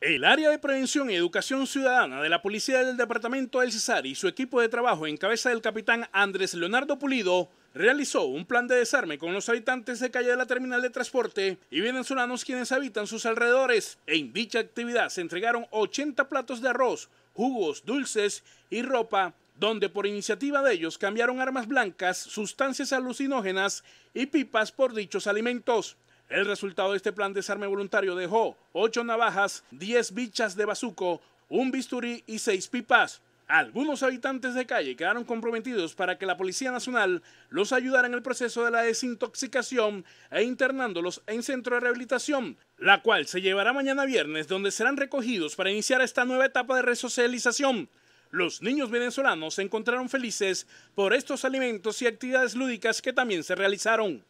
el área de prevención y educación ciudadana de la Policía del Departamento del Cesar y su equipo de trabajo en cabeza del capitán Andrés Leonardo Pulido realizó un plan de desarme con los habitantes de calle de la terminal de transporte y venezolanos quienes habitan sus alrededores. En dicha actividad se entregaron 80 platos de arroz, jugos, dulces y ropa donde por iniciativa de ellos cambiaron armas blancas, sustancias alucinógenas y pipas por dichos alimentos. El resultado de este plan de desarme voluntario dejó 8 navajas, 10 bichas de bazuco, un bisturí y 6 pipas. Algunos habitantes de calle quedaron comprometidos para que la Policía Nacional los ayudara en el proceso de la desintoxicación e internándolos en centro de rehabilitación, la cual se llevará mañana viernes donde serán recogidos para iniciar esta nueva etapa de resocialización. Los niños venezolanos se encontraron felices por estos alimentos y actividades lúdicas que también se realizaron.